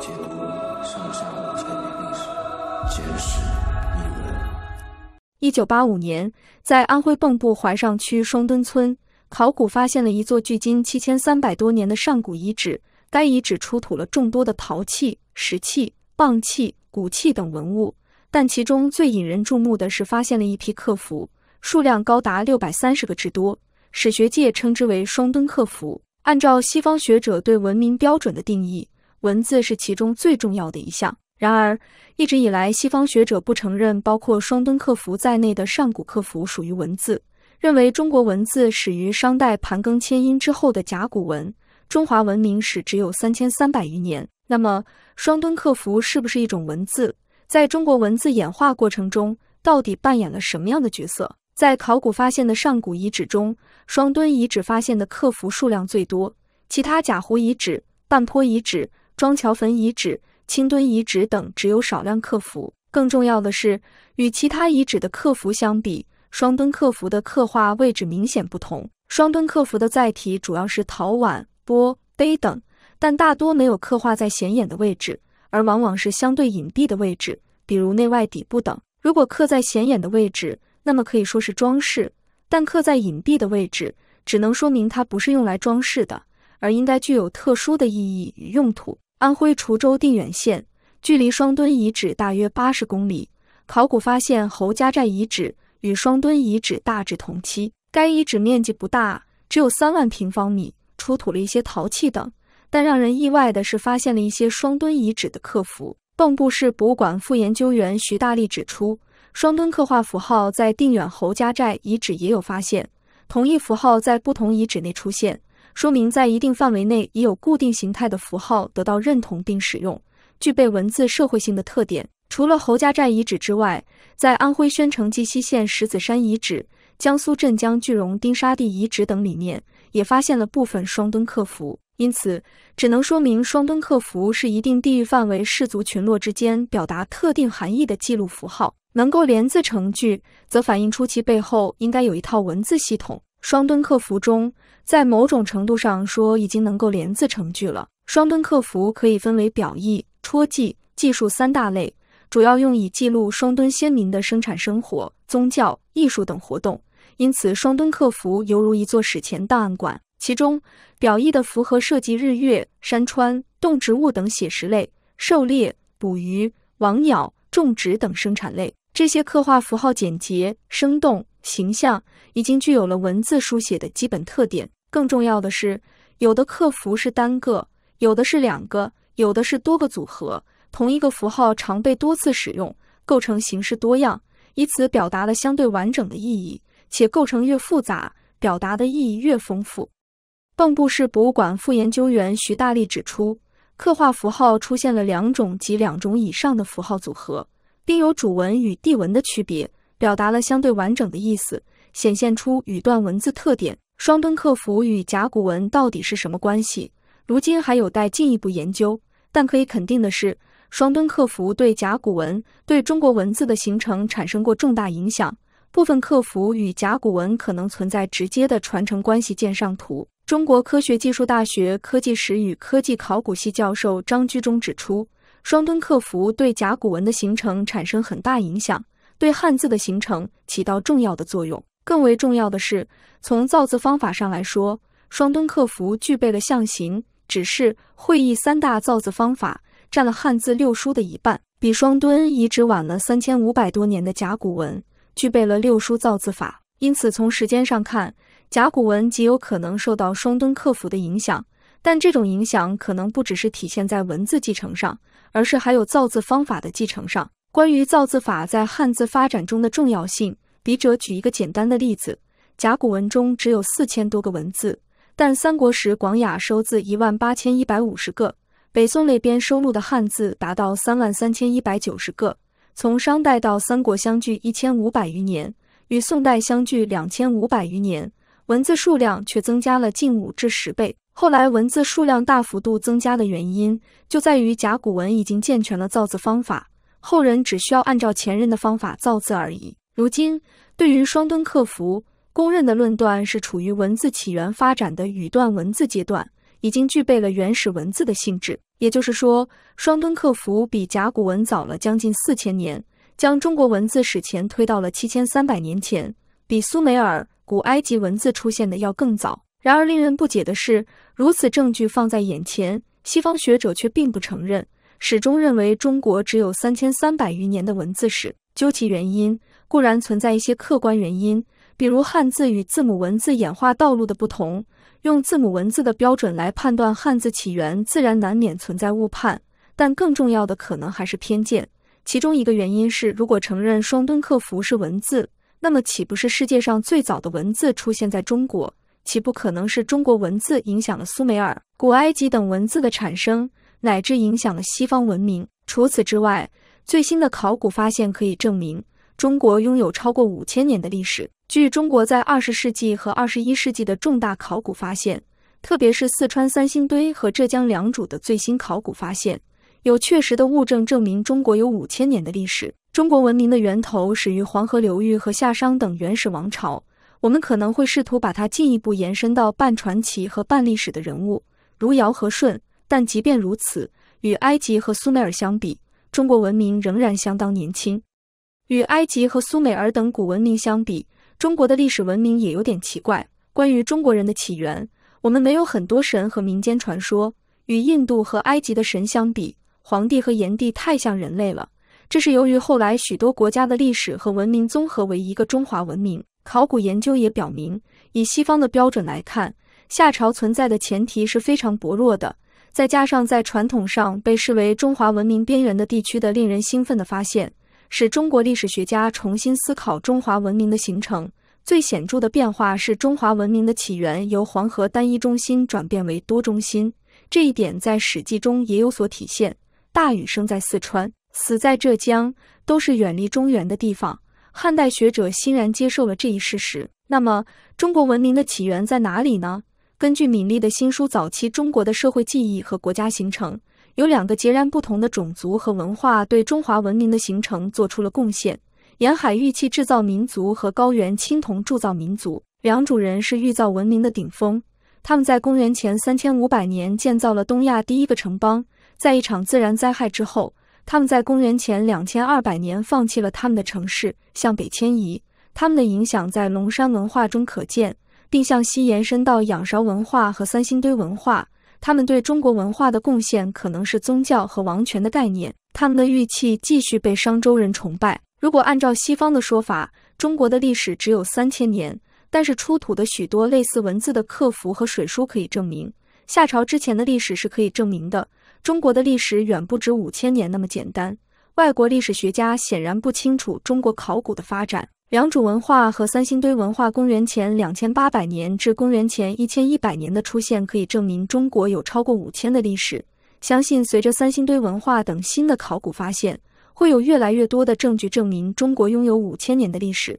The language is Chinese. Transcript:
解读上下五千年历史，简史一文。一九八五年，在安徽蚌埠怀上区双墩村考古发现了一座距今七千三百多年的上古遗址。该遗址出土了众多的陶器、石器、蚌器、骨器等文物，但其中最引人注目的是发现了一批刻符，数量高达六百三十个之多。史学界称之为“双墩刻符”。按照西方学者对文明标准的定义。文字是其中最重要的一项。然而，一直以来，西方学者不承认包括双墩刻符在内的上古克服属于文字，认为中国文字始于商代盘庚迁殷之后的甲骨文，中华文明史只有三千三百余年。那么，双墩刻符是不是一种文字？在中国文字演化过程中，到底扮演了什么样的角色？在考古发现的上古遗址中，双墩遗址发现的克服数量最多，其他甲湖遗址、半坡遗址。双桥坟遗址、青墩遗址等只有少量刻符。更重要的是，与其他遗址的刻符相比，双墩刻符的刻画位置明显不同。双墩刻符的载体主要是陶碗、钵、杯等，但大多没有刻画在显眼的位置，而往往是相对隐蔽的位置，比如内外底部等。如果刻在显眼的位置，那么可以说是装饰；但刻在隐蔽的位置，只能说明它不是用来装饰的，而应该具有特殊的意义与用途。安徽滁州定远县距离双墩遗址大约八十公里。考古发现侯家寨遗址与双墩遗址大致同期。该遗址面积不大，只有三万平方米，出土了一些陶器等。但让人意外的是，发现了一些双墩遗址的刻符。蚌埠市博物馆副研究员徐大力指出，双墩刻画符号在定远侯家寨遗址也有发现，同一符号在不同遗址内出现。说明在一定范围内已有固定形态的符号得到认同并使用，具备文字社会性的特点。除了侯家寨遗址之外，在安徽宣城绩溪县石子山遗址、江苏镇江句容丁沙地遗址等里面，也发现了部分双墩刻服。因此，只能说明双墩刻服是一定地域范围氏族群落之间表达特定含义的记录符号。能够连字成句，则反映出其背后应该有一套文字系统。双墩克符中，在某种程度上说已经能够连字成句了。双墩克符可以分为表意、戳记、记述三大类，主要用以记录双墩先民的生产生活、宗教、艺术等活动。因此，双墩克符犹如一座史前档案馆。其中，表意的符合涉及日月、山川、动植物等写实类，狩猎、捕鱼、网鸟、种植等生产类。这些刻画符号简洁生动。形象已经具有了文字书写的基本特点。更重要的是，有的刻符是单个，有的是两个，有的是多个组合。同一个符号常被多次使用，构成形式多样，以此表达了相对完整的意义。且构成越复杂，表达的意义越丰富。蚌埠市博物馆副研究员徐大力指出，刻画符号出现了两种及两种以上的符号组合，并有主文与地文的区别。表达了相对完整的意思，显现出语段文字特点。双墩刻服与甲骨文到底是什么关系，如今还有待进一步研究。但可以肯定的是，双墩刻服对甲骨文对中国文字的形成产生过重大影响。部分刻服与甲骨文可能存在直接的传承关系。见上图。中国科学技术大学科技史与科技考古系教授张居中指出，双墩刻服对甲骨文的形成产生很大影响。对汉字的形成起到重要的作用。更为重要的是，从造字方法上来说，双墩刻符具备了象形、指示、会意三大造字方法，占了汉字六书的一半。比双墩遗址晚了三千五百多年的甲骨文具备了六书造字法，因此从时间上看，甲骨文极有可能受到双墩刻符的影响。但这种影响可能不只是体现在文字继承上，而是还有造字方法的继承上。关于造字法在汉字发展中的重要性，笔者举一个简单的例子：甲骨文中只有四千多个文字，但三国时《广雅》收字一万八千一百五十个，北宋那边收录的汉字达到三万三千一百九十个。从商代到三国相距一千五百余年，与宋代相距两千五百余年，文字数量却增加了近五至十倍。后来文字数量大幅度增加的原因，就在于甲骨文已经健全了造字方法。后人只需要按照前人的方法造字而已。如今，对于双墩刻符，公认的论断是处于文字起源发展的语段文字阶段，已经具备了原始文字的性质。也就是说，双墩刻符比甲骨文早了将近四千年，将中国文字史前推到了七千三百年前，比苏美尔、古埃及文字出现的要更早。然而，令人不解的是，如此证据放在眼前，西方学者却并不承认。始终认为中国只有三千三百余年的文字史，究其原因，固然存在一些客观原因，比如汉字与字母文字演化道路的不同，用字母文字的标准来判断汉字起源，自然难免存在误判。但更重要的可能还是偏见。其中一个原因是，如果承认双吨客符是文字，那么岂不是世界上最早的文字出现在中国？岂不可能是中国文字影响了苏美尔、古埃及等文字的产生？乃至影响了西方文明。除此之外，最新的考古发现可以证明，中国拥有超过五千年的历史。据中国在二十世纪和二十一世纪的重大考古发现，特别是四川三星堆和浙江良渚的最新考古发现，有确实的物证证明中国有五千年的历史。中国文明的源头始于黄河流域和夏商等原始王朝。我们可能会试图把它进一步延伸到半传奇和半历史的人物，如尧和舜。但即便如此，与埃及和苏美尔相比，中国文明仍然相当年轻。与埃及和苏美尔等古文明相比，中国的历史文明也有点奇怪。关于中国人的起源，我们没有很多神和民间传说。与印度和埃及的神相比，黄帝和炎帝太像人类了。这是由于后来许多国家的历史和文明综合为一个中华文明。考古研究也表明，以西方的标准来看，夏朝存在的前提是非常薄弱的。再加上在传统上被视为中华文明边缘的地区的令人兴奋的发现，使中国历史学家重新思考中华文明的形成。最显著的变化是中华文明的起源由黄河单一中心转变为多中心，这一点在《史记》中也有所体现。大禹生在四川，死在浙江，都是远离中原的地方。汉代学者欣然接受了这一事实。那么，中国文明的起源在哪里呢？根据米利的新书《早期中国的社会记忆和国家形成》，有两个截然不同的种族和文化对中华文明的形成做出了贡献：沿海玉器制造民族和高原青铜铸造民族。两渚人是玉造文明的顶峰，他们在公元前三千五百年建造了东亚第一个城邦。在一场自然灾害之后，他们在公元前两千二百年放弃了他们的城市，向北迁移。他们的影响在龙山文化中可见。并向西延伸到仰韶文化和三星堆文化，他们对中国文化的贡献可能是宗教和王权的概念。他们的玉器继续被商周人崇拜。如果按照西方的说法，中国的历史只有三千年，但是出土的许多类似文字的刻符和水书可以证明，夏朝之前的历史是可以证明的。中国的历史远不止五千年那么简单。外国历史学家显然不清楚中国考古的发展。良渚文化和三星堆文化，公元前两千八百年至公元前一千一百年的出现，可以证明中国有超过五千的历史。相信随着三星堆文化等新的考古发现，会有越来越多的证据证明中国拥有五千年的历史。